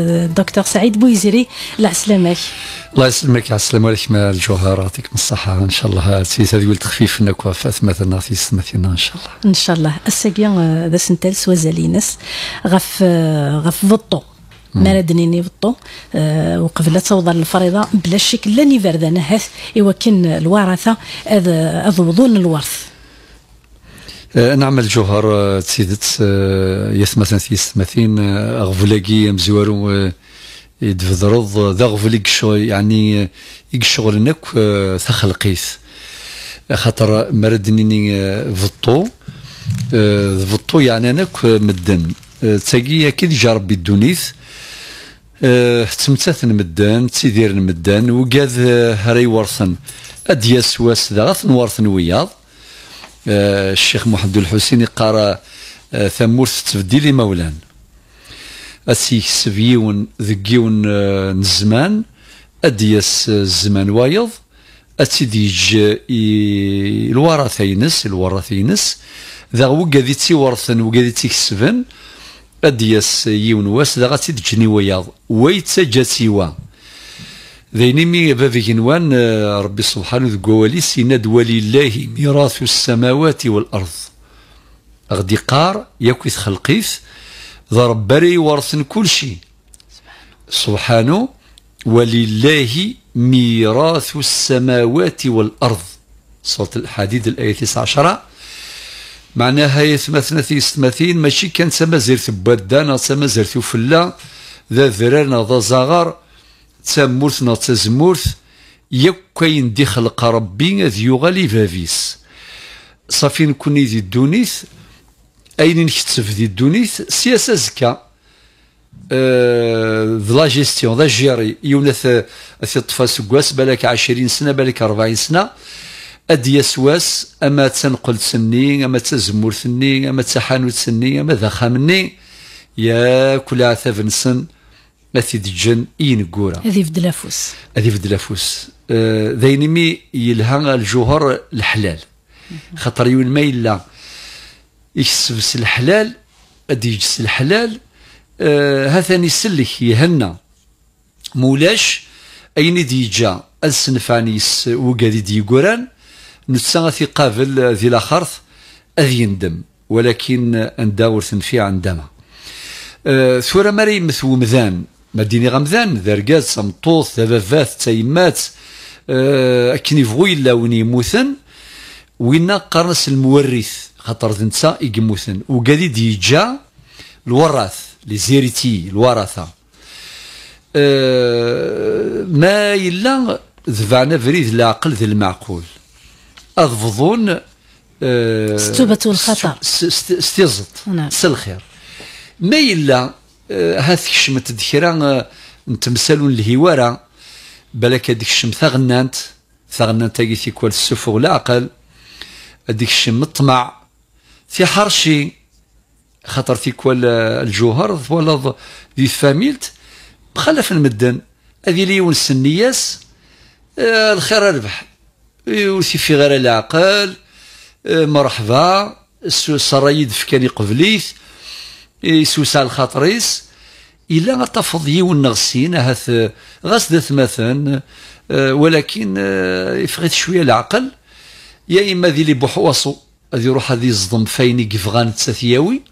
الدكتور سعيد بويزري الله يسلمك الله يسلمك السلامه عليكم الجوهر يعطيكم الصحة إن شاء الله سيس هذه ولد خفيف أنك وفات مثلا في سماتينا إن شاء الله إن شاء الله الساقيا آه، ذا سنتال سوازالينس غف آه، غف بطو ما ردنيني بطو آه، وقبل توضا الفريضة بلا شك لا نيفردان هاث إوا الورثة أذ أذ الورث آه، نعمل جوهر آه، تسيدت آه، يثمثن في يثمثين أغفلاقي مزوارو يدفضرض ذا غفل يقشغل يعني يقشغل نك ثخلقيث خاطر مردنيني فطو فطو يعني نك مدن تساقي اكيد جا ربي الدونيث تمتاث مدان تسيدير مدان وقاد هري ورثن ادياس واس ذا ورثن وياض آه، الشيخ محمد الحسيني قرا آه، تفدي لي مولان اسيكسب يون ذكيون الزمان آه، ادياس الزمان وايض اتيديج الوراثه الورثينس الوراثه ينس ذا ورثن تيورثن تي كسفن ادياس يون واس ذا تجني وياض جاتي سوا ذيني مي باب نوان آه، ربي سبحانه ذو سيناد يناد ولله ميراث السماوات والأرض غدي قار يكويث خلقيث ذا ربري ورثن كل شيء سبحانه ولله ميراث السماوات والأرض صوت الحديد الآية 19 معناها يثمثنا في ثمثين ماشي كان سما زير بدانا سما زير فلا ذا ذرانا ذا زغار تامورث نا tazemmurt yakk ayen d-ixleq Rebbi ad yuɣal صافي نكوني ذي الدونيس اين di ذي الدونيس سياسة زكا آه، ذا لا جيستيون ذا جيري يونث اثي طفا سكواس بالك 20 سنه بالك 40 سنه ادي سواس اما تنقل سني اما تزمور سني اما تحانوت سني اما ذا خامني يا كل عثاف نسن ما دجن اين كورا هذه في دلافوس هذه في دلافوس آه، ذاين مي يلها الجوهر الحلال خاطر يون ما يلا يسبس الحلال ادي يجس الحلال آه ها ثاني سلك يهنا مولاش اين ديجا السنفانيس وقادي كوران نتسا ثي قابل ذي لاخرث اذ يندم ولكن انداور ثنفيع عندما آه، ثورة مريم مثو مذان مديني غمذان ذا رقاز تمطوط ذا تيمات آه، اكني فوي لا وني موثن وين قرنس المورث خاطر ذنسا يقموثن وقادي ديجا الوراث لي زيريتي الورثه أه ما يلا ذفعنا فريد العقل ذي المعقول اضفضون أه ستوبة الخطا استزط سلخير نعم. ما يلا هات آه، كشمت ذكرى آه، نتمسالو الهوارة بلاك هاذيك الشم ثغنانت ثغنانت تاقي تيكوال السفوغ العقل هاذيك الشم الطمع في حرشي خاطر تيكوال آه، الجوهر ولا دي فاميلت مخلف المدن هاذي لي ونس النياس آه الخير ربح وسي في غير العقل آه مرحبا سرايد فكاني قبليث على الخاطريس إلا غتفض يون غسين هاث غاس ذات مثلا ولكن آه، يفغيت شوية العقل يا إما ذي لي بوحواصو هذي روح هذي يصدم فين يقفغان تساثياوي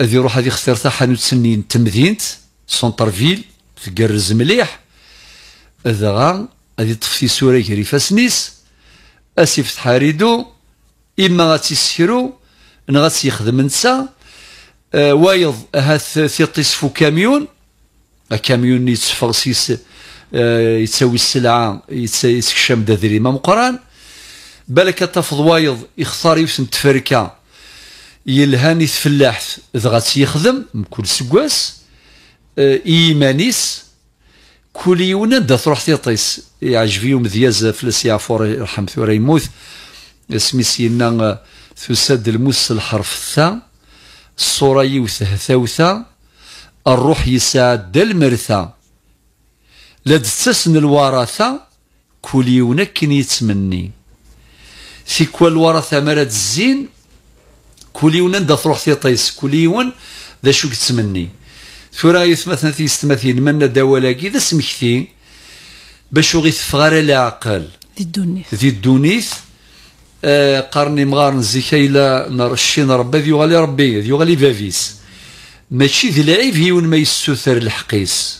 هذي روح هذي خسرتها حانوت سنين تمدينت سونتر فيل تقرز مليح هذا غا هذي طفي سوري كري فاسنيس أسيف تحاريدو إما غاتيسيرو انا غاتيخدم نسا أه، وايض هاث ثيطيس فو كاميون أه، كاميون سيس أه، يتساوي السلعه يتسكشم ما مقران بالك تفض وايض يختار يوسن تفركه يلهاني اذا ذغات يخدم كل سواس ايمانيس كل يونا دا تروح ثيطيس يعجب يوم دياز فلس يعفور يرحم ثوري يموت سميسي ينا ثساد الموس الحرف الثا الصورة يوثه ثوثة الروح يسعد المرثى لا تسن الورثة كل يونك يتمني في كل ورثة مرد الزين كل يوم روح في طيس كل يون ذا شو كتمني ثورا يثمثن في استمثين من داولاكي ذا سمحتي باش غيث فغار العقل ذي الدونيث ذي الدونيث آه، قرني مغار نزي كايلا الشين ربي ذي يغالي ربي ذي يغالي بافيس ماشي ذي لعيب هيون ما يستثر الحقيس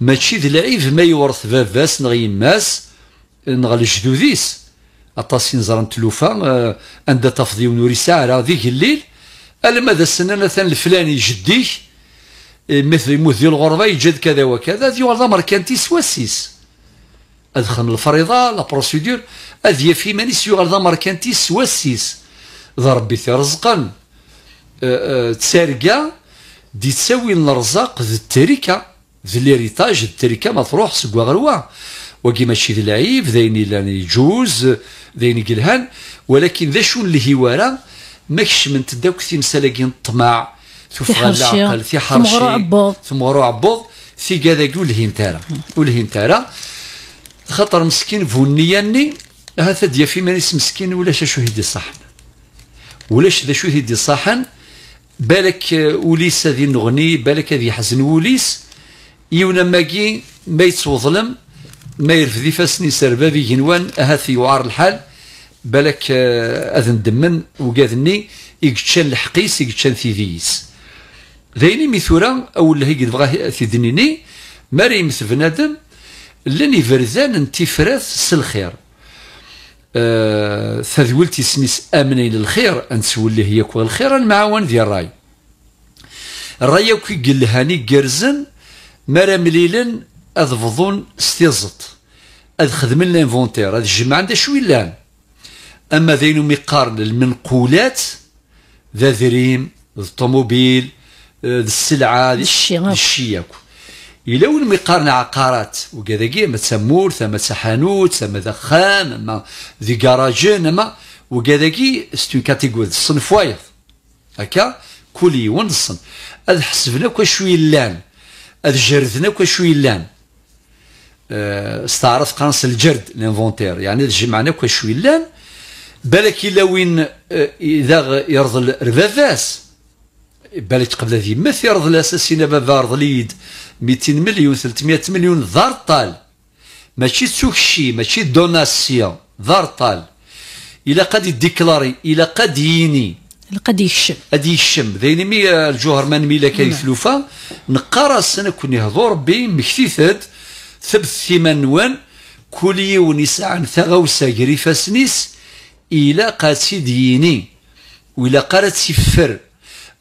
ماشي ذي لعيب ما يورث باباس نغي يماس نغالي جدوديس اطاس نزران تلوفا عند آه، تفضي ونوري ساعة ذيك الليل ألما ذا السنة مثلا الفلاني جديه آه، مثل مثل الغربة يجد كذا وكذا ذي والله مركانتي سواسيس أدخل الفريضة لا بروسيدور اذي في من is يغال ذا مركانتيس سواسيس ذا ربي ترزقا أه، أه، تسارقا دي تساوي الرزاق ذي التركة ذي الهريتاج التركة ما تروح سقوا غروا وكي ماشي ذي العيب ذين اللي يجوز ذين قلهان ولكن ذا شو اللي ماكش من تداوك تمسالاكين الطماع تفغى العقل في حرشي ثم غرو عبوض في كذا يقول لهين قول ولهين تارا خاطر مسكين فونياني هذا ديال ايمان مسكين ولاش اشو هيدي الصحن ولاش ذا شو هيدي الصحن بالك وليس هذه نغني بالك هذه حزن وليس يونا ماكي ما يتوظلم ما يرفدي فاسني سربابي جنوان هذا يعار الحال بالك آه، اذن دمن وقاذني يقتشان الحقيس يقتشان ذيس ذيني ميثورا او اللي هي تبغى في دنيني ماري مثل بنادم لن فرزان انتفراث سلخير آه تذولت سميس امنين للخير انسول هي كو الخير المعاون ديال الراي الراي كي قال هاني كرزن مرا مليلن اضفضون ستيزط اذ الانفونتير لانفونتير هذا الجمع عنده شوي لان اما ذينو مقارن المنقولات ذا ذريم الطوموبيل آه، السلعه ذا الشيء الشيء الى وين ميقارن عقارات وكذا كي ما تسمور ثم حانوت ثم ذخام ما ذي كراجين ما وكذا كي ستو كاتيغوري الصنف وايض هكا كل يوم الصن اذ حسبنا شوي يلان اذ جردنا شوي يلان آه، استعرض قنص الجرد الانفونتير يعني جمعنا شوي يلان بالك الى وين آه، اذا يرضى الرفافاس بالك تقبل هذه ما في رض الاساسي بابا رض ليد 200 مليون 300 مليون دار طال ماشي سوكشي ماشي دوناسيون دار طال الى قد ديكلاري الى قد يني قد يشم قد يشم ذين مي الجوهر من ميلا كاين نعم. فلوفا نقارس انا كوني هضور ربي مكتيثد ثبت ثمان وان كل ونساء يسعى ثغوسة جريفاسنيس إلى قد سيديني ولا قارت سفر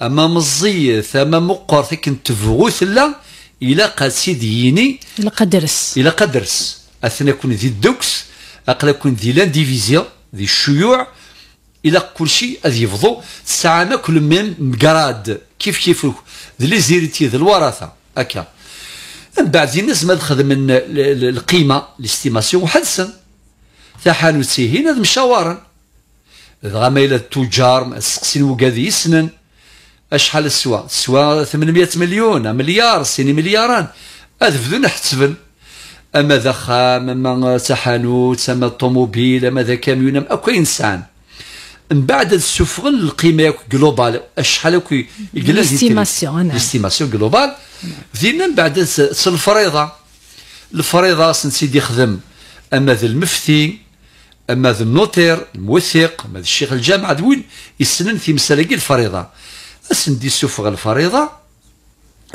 اما مزيث اما مقر كنت تفغو لا الى قد سيديني الى قدرس الى قدرس اثنا كون ذي الدوكس اقلا كون ذي لانديفيزيا ذي الشيوع الى كل شيء اذي يفضو ساعه كل من مقراد كيف كيف ذي لي زيريتي ذي الوراثه هكا من بعد الناس ما تخدم القيمه الاستيماسيون حدسن تحانوتي هنا مشاورا دغا الى التجار سقسين وكاذ يسنن اشحال سوا سوا 800 مليون مليار سيني ملياران اذفذو نحسبن اما ذخام اما تحانوت اما طوموبيل اما ذا كاميون اما كاين انسان من بعد السفغن القيمه ياك جلوبال اشحال هاك استيماسيون استيماسيون جلوبال دينا من بعد الفريضه الفريضه سيدي خدم اما ذا المفتي اما ذا النوتير الموثق اما ذا الشيخ الجامعه وين يسنن في مسالك الفريضه اسن دي السفغ الفريضة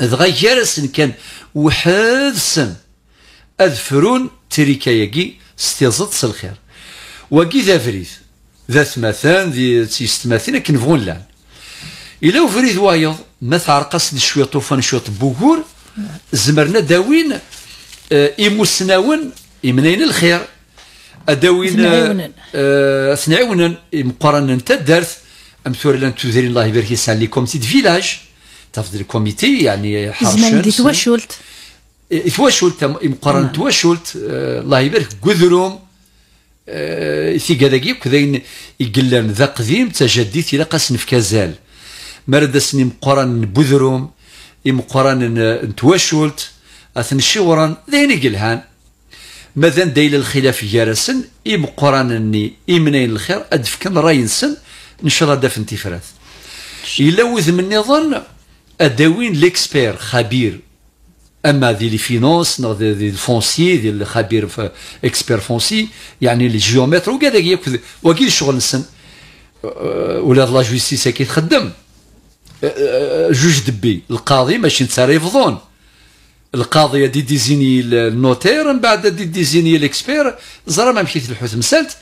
غير اسن كان سن أذ فرون يجي ستيزط سلخير وكي ذا فريث ذا ثمثان ذي تيستماثين اكن فغون لان إلا فريث وايض ما تعرقص شوية طوفان شوية بوكور زمرنا داوين آه، مسناون إيموسناون إمنين الخير أداوين اثنعونا اي مقارنة انت الدرث امثور لان تزرين الله يبارك يسهل لي كوميتي فيلاج تفضل الكوميتي يعني حرشن زمان دي توشلت توشلت مقارنة نعم. توشلت آه، الله يبارك قذرهم آه، في كذاكي وكذاين يقلن ذا قديم تجديد الى قاسن في كازال مرد سني مقارن بذرهم مقارن توشلت اثن شورا ذين قلهان ماذا دايل الخلاف جارسن إمقران إمنين الخير أدفكن راينسن نشرى في انتفرات الا من النظام اداوين ليكسبير خبير اما ذي لي فينونس نو ذي الفونسي ذي الخبير في اكسبير فونسي يعني لي جيومتر وكذا ياكل وكيل شغل نسن أه، ولا لا جوستيس كي تخدم أه، أه، جوج دبي القاضي ماشي نتسارى يفضون القاضي دي ديزيني النوتير من بعد دي ديزيني ليكسبير زرا ما مشيت الحوت مسالت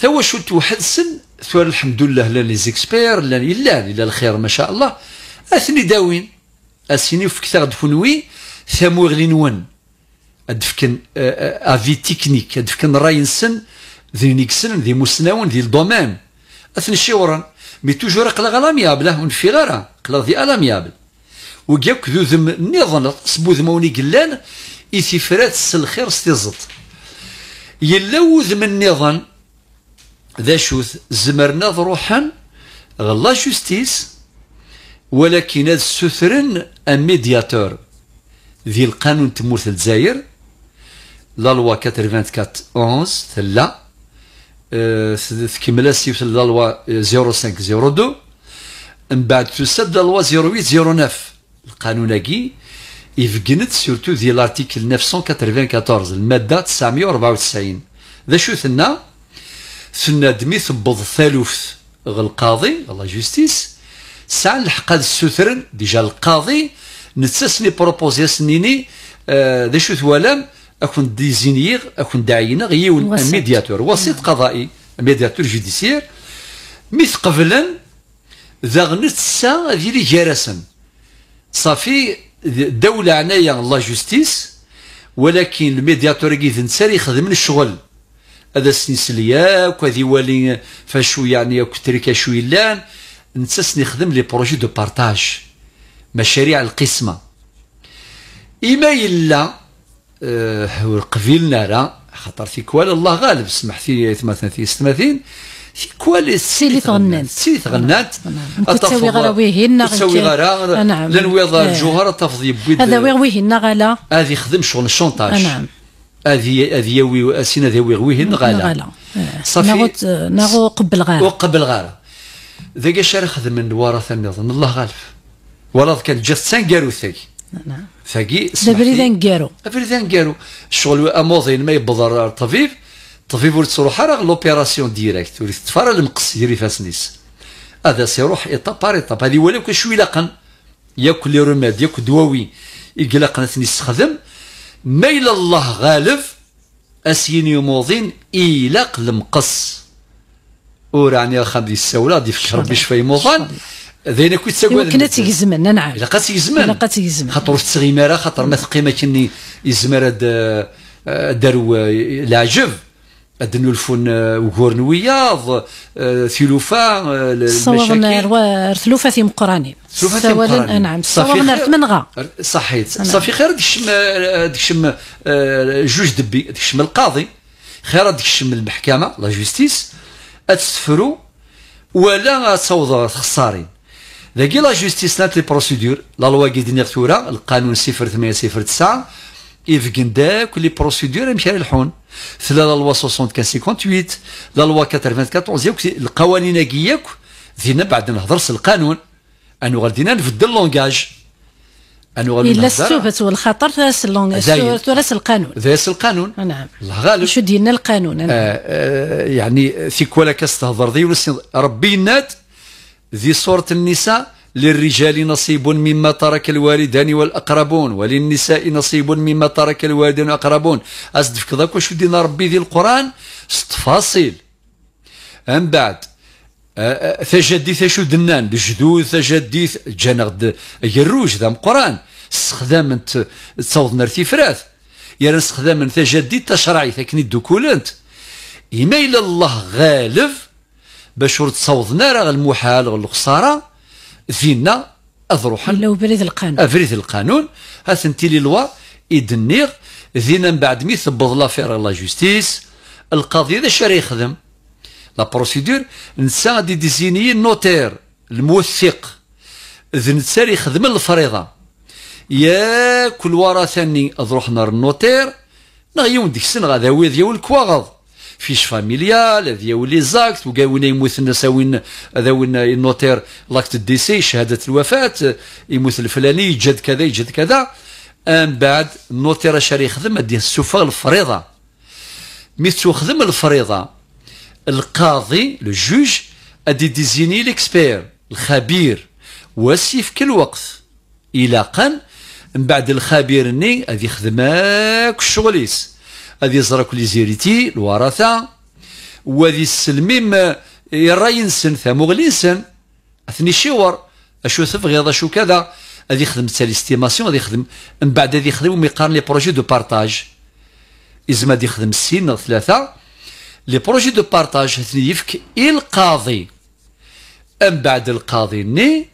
ثوا شلت واحد السن سواء الحمد لله لا لي زيكسبير لا الا الا الخير ما شاء الله اثني داوين اسيني فكتا غد فنوي ثامو غلي ادفكن افي تكنيك ادفكن راينسن ذي نيكسن ذي مسناون ذي الدومان اثني شيورن مي توجور قلا غلاميابل ونفي غيرها قلا ذي الاميابل وكاك ذو ذم نظن صبو ذموني قلان اي إثفرات الخير ستيزط يلا وذم النظن ذا شوث زمرنا ضروحا غلا جوستيس ولكن هذا سثرن ميدياتور ذي القانون تمورث الجزائر لا لوا 94 ثلا تكمل أه، سيوت لا لوا 05 02 من بعد تسد لا لوا 08 09 القانون هاكي يفقنت سورتو ديال لارتيكل 994 الماده 994 ذا شو ثنا سناد يثبض الثالوث غ القاضي لا جوستيس ساعة الحق هذا السوثرن ديجا القاضي نتسني بروبوزي سنيني آه شو ثوالام اكون ديزينيغ اكون داعينا غيون ميدياتور وسيط نعم. قضائي ميدياتور جوديسير ميث قبلا ذا نتسا ديالي جرسن صافي الدولة عنايا لا جوستيس ولكن الميدياتور كي ذنسار يخدم الشغل هذا السنسل وكذي والي يوالي فاشو يعني ياك تريكا شو يلان نتسس نخدم لي بروجي دو بارتاج مشاريع القسمه إما إلا أه قبيلنا راه خاطر في كوال الله غالب سمح في ثمثين في ثمثين في كوال سيلي تغنات سيلي تغنات نعم، نعم. تساوي غرا ويهن تساوي غير نعم. لنويض آه. الجوهر تفضي بيد هذا ويهن غلا هذه خدم شغل الشونتاج آه، نعم اذي اذيوي اسين اذيوي غويه نغالا صافي نغو قبل غارة وقبل غارة ذاك الشهر خدم من الورثة النظام الله غالف ولاد كان جات كارو ثاي نعم ثاكي دابريدا كارو دابريدا كارو الشغل اموضين ما يبضر الطبيب الطبيب ولد تروح راه لوبيراسيون ديريكت ولد تفرى المقص يدير فاسنيس هذا سيروح ايطاب بار ايطاب هذه ولو كشوي لاقن ياكل لي روماد ياكل دواوي يقلقنا تني يستخدم ميل الله غالب اسين يموضين إيلاق المقص أورا عني الخام دي السولة دي في ربي شفا موضان ذين كنت تسوى يمكن تيزمن نعم إلا قاس يزمن إلا قاس يزمن خاطر في تسغيمارة مارا خاطر ما ثقي كني يزمر آه، دارو آه، العجب أدن الفن وغورن وياض ثلوفا صورنا ثلوفا في مقراني ثلوفا في مقراني آه، نعم صورنا ثمنغا صحيت نعم. صافي خير ديك الشم آه، ديك الشم آه، جوج دبي ديك الشم القاضي خير ديك الشم المحكمة لا جوستيس أتسفرو ولا تصوض خسارين لاكي لا جوستيس نات لي بروسيدور لا لوا كي دينيغ القانون 0809 يفقن داك لي بروسيدور يمشي يلحون ثلا لا لوا 58 لا لوا 94 القوانين كياك زينا بعد نهضر في القانون انو غادينا نبدل لونكاج انو غادي نهضر الا السوفت والخطر راس اللونكاج راس القانون راس القانون نعم الله غالب شو دينا القانون آه آه يعني في كوالا كاس تهضر ربي نات ذي صوره النساء للرجال نصيب مما ترك الوالدان والأقربون وللنساء نصيب مما ترك الوالدان والأقربون أصدفك ذاك واش دينا ربي ذي القران القرآن تفاصيل من بعد تجدي شو دنان الجدود ثجديث جانا غد يروج ذا القران استخدام تصوض نرتي فراث يا استخدام تجديد تشرعي ثكني انت إما إلا الله غالب باش تصوض نار المحال الخسارة زينا أضروحا لو بريد القانون أفريد القانون هاثنتي لي لوا يدنيغ زينا من بعد مي ثبض لا فير لا جوستيس القاضي ذا شري يخدم لا بروسيدور نسا دي ديزيني النوتير الموثق ذ نسا يخدم الفريضة يا كل ورا ثاني اضروحنا نار النوتير نا يوم ديك السن غادا ويد يا الكواغض فيش فاميليال هذه ولي زاكت وكاونا يموت الناس وين هذا وين النوتير لاكت ديسي شهاده الوفاه يموت الفلاني يجد كذا يجد كذا من بعد النوتير اش يخدم ديال السفاه الفريضه مي تخدم الفريضه القاضي لو جوج ادي ديزيني ليكسبير الخبير في كل وقت الى قن من بعد الخبير ني ادي يخدم الشغليس هذه يزرك لي زيريتي الورثة وذي السلميم يراين إيه، سن ثمغلين سن اثني شور اشو تبغيض اشو كذا هذه يخدم تاليستيماسيون ليستيماسيون هذه يخدم من بعد هذه يخدم يقارن لي بروجي دو بارتاج إزما هذه يخدم سين ثلاثة لي بروجي دو بارتاج اثني يفك القاضي من بعد القاضي ني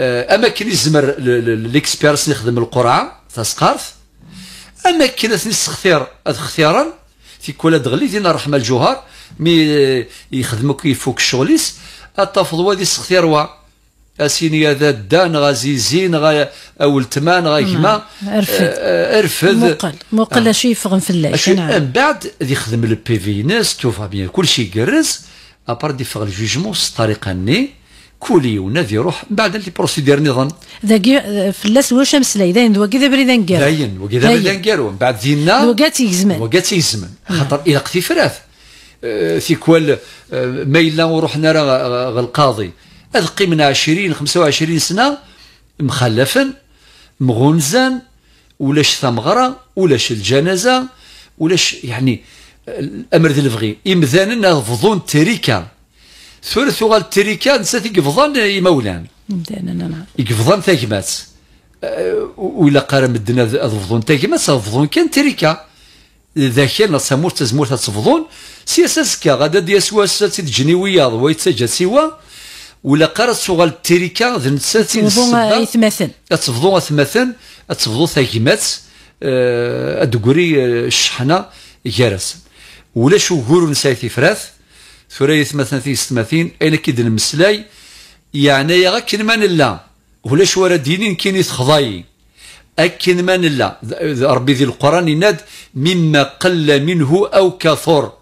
آه، كي يزمر ليكسبيرس يخدم القرعه تاسقارث اما كي تستختير اختيارا كل دغلي دينا الرحمه الجوهر مي آه، يخدمك يفوك الشغليس الطفل وادي استختير وا اسيني هذا الدان غازي زين غا ولتمان غا كما نعم، ارفد آه، آه، ارفد مقل مقل اشي يفغن في الليل من نعم. بعد يخدم البي في ناس توفا بيان كلشي يقرز ابار دي فغ الجوجمون الطريقه ني كولي ونادي روح من بعد اللي بروسيدير نظام ذاك اللاس آه، واش مسلاي ذاين وكذا بريد نقارو ذاين وكذا بريد نقارو من بعد دينا وكاتي زمان وكاتي زمان خاطر الى قتي فراث آه، في كوال آه، ما الا ورحنا راه القاضي هذا قيمنا 20 25 سنه مخلفا مغنزان ولاش ثمغره ولاش الجنازه ولاش يعني الامر ذي الفغي امذانا فضون تريكه ثلث وغال نسات يقفضان قفضان مولان مدينة نعم قفضان تاكمات أه وإلا قارن مدينة ضفضون تاكمات ضفضون كان تريكا ذاكين نصامور تزمور تصفضون سياسة سكا غادا ديال اسواس سيد جنيوية ضوي سوا ولا قارت صغال التريكا ذن ساتي تصفضون اثماثن تصفضون اثماثن تاكمات أه، ادكوري أه، الشحنه جارس ولا شو غورو نسايتي فراث ثريث مثلا في ستماثين اين كيد المسلاي يعني غاكن من نلا ولاش ورا دينين كيني تخضاي اكن من نلا ربي ذي القران يناد مما قل منه او كثر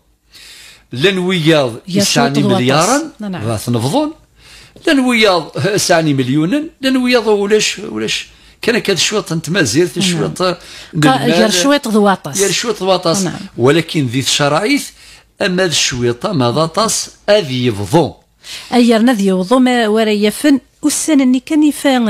لن وياض يسعني مليارا غاث نفضون لن وياض يسعني مليونا لن وياض ولاش ولاش كان كاد شويط انت مازيرت شويط ير شويط ضواطس ير شويط ضواطس ولكن ذي الشرايث أما الشويطة ما ضطس أذ يفضو أي أذ يوضو ما ورا يفن والسنة اللي كان يفان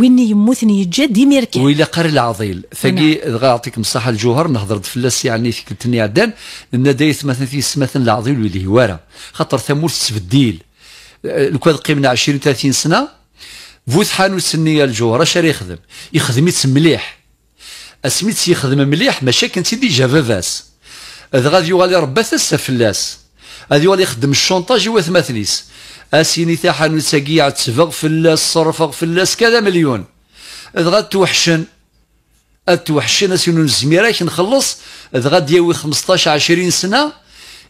وين يموت يجا ديمير ويلا قري العظيل ثقي دغا نعم. الصحه الجوهر نهضر فلاس يعني في ثكلتني عدان ان دايت مثلا في سمثن العظيل ويلي هوارا خاطر ثمور تبديل آه، لو كان قيمنا 20 30 سنه بوث حانو النية الجوهر اش يخدم يخدم مليح اسميت يخدم مليح ماشي كنتي ديجا فافاس اذ غادي يوالي ربا السف فلاس غادي يوالي يخدم الشونطاج وثماثليس اسيني تاعها نتساقيع تسفغ فلاس صرفغ فلاس كذا مليون اذ غاد توحشن اسيني اسينو نزميراك نخلص اذ غاد ياوي 15 20 سنه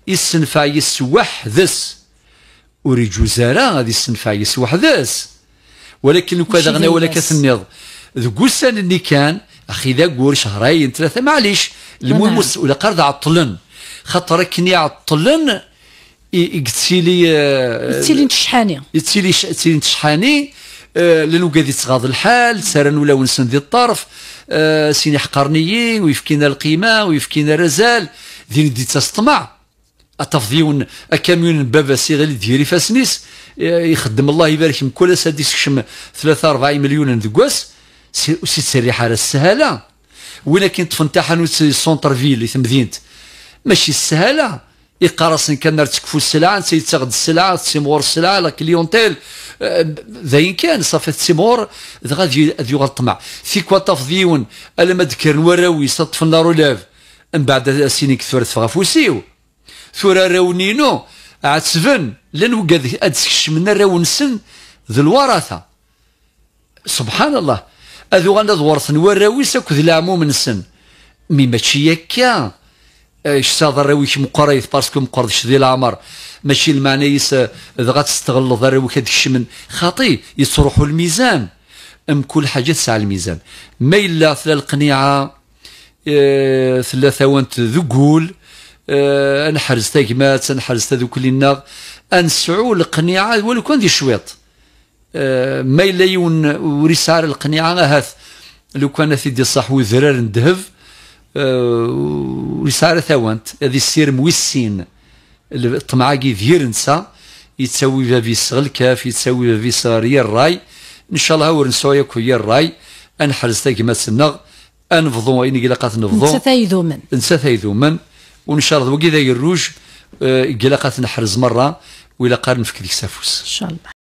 يسنفع يسوح ذس وريجو زارا غادي يسنفع يسوح ذس ولكن لو كذا غنا ولا النيض ذو السنه اللي كان اخي ذا قول شهرين ثلاثه معليش المهم آه، آه، ولا قرض عطلن خاطر كني عطلن يقتلي يقتلي نتشحاني يقتلي يتيلي نتشحاني لانه قاد يتغاض الحال سارن ولا ونسن ذي الطرف آه، سيني حقرنيين ويفكينا القيمه ويفكينا رزال دين دي تستمع اتفضيون اكاميون بابا سيغالي ديري فاسنيس يخدم الله يبارك كل سادي شم ثلاثة أربعة مليون دكواس سي سريحة حاله السهاله ولكن كي طفن تاعها سونتر فيل مدينه ماشي السهاله يقرصن كان تكفو السلعه انت تاخذ السلعه تيمور السلعه لا كليونتيل أه، ذاين كان صافي تيمور غادي يغلط الطمع في كوا تفضيون الا ما ذكر وراوي النار ولاف من بعد سيني كثرت فغافوسيو ثورا راونينو عاد سفن لن وقاد ادسكش من راون سن ذو الورثه سبحان الله هذو غانا ورثن وراويس اكو العموم نسن مي ماشي هكا اش صاد راويك مقريث باسكو مقرضش ذي العمر ماشي المعنى يس اذا غتستغل راويك هذاك الشمن خاطي يصرحوا الميزان ام كل حاجه تسعى الميزان ما الا ثلاث القنيعه ثلاثه وانت ذقول انحرز تاكمات انحرز تاذو كلنا انسعوا القنيعه ولو كان دي شويط أه، ما إلا يون ورسار القنيعة هاث لو كان في دي صح وذرار ندهف أه، ورسار ثوانت هذه السير موسين الطمعاقي ذير نسا يتساوي في السغل كاف يتساوي بابي يا الراي ان شاء الله هو نسويا كويا الراي انحرز كما سنغ انفضو اني قلقات نفضو نسا ثايذومن نسا ثايذومن وان شاء الله وكذا يروج أه، قلقات نحرز مره ولا قارن في كذيك سافوس ان شاء الله